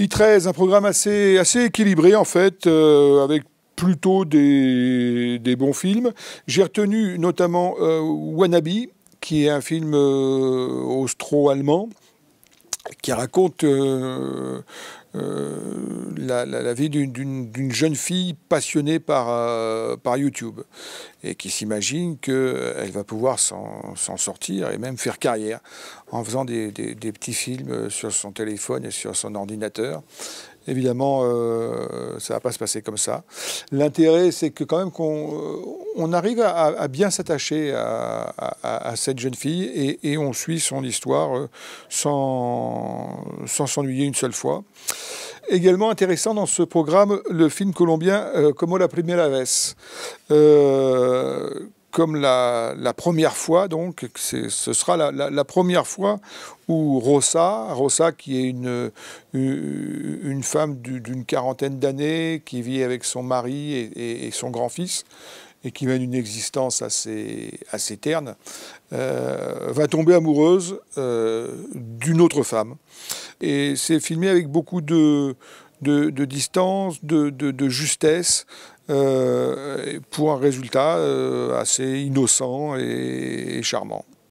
I13, un programme assez, assez équilibré en fait, euh, avec plutôt des, bons films. J'ai retenu notamment euh, Wannabe, qui est un film euh, austro-allemand qui raconte la, vie d'une jeune fille passionnée par, euh, par YouTube et qui s'imagine qu'elle va pouvoir s'en sortir et même faire carrière en faisant des, petits films sur son téléphone et sur son ordinateur. Évidemment, euh, ça ne va pas se passer comme ça. L'intérêt, c'est que quand même qu'on euh, on arrive à, bien s'attacher à, cette jeune fille et, on suit son histoire sans s'ennuyer une seule fois. Également intéressant dans ce programme, le film colombien euh, Como la primera vez. Euh, comme la, première fois, donc, ce sera la, première fois où Rosa, Rosa qui est une, une femme d'une quarantaine d'années, qui vit avec son mari et son grand-fils, et qui mène une existence assez, assez terne, euh, va tomber amoureuse euh, d'une autre femme. Et c'est filmé avec beaucoup de, de, distance, de, justesse, euh, pour un résultat assez innocent et charmant.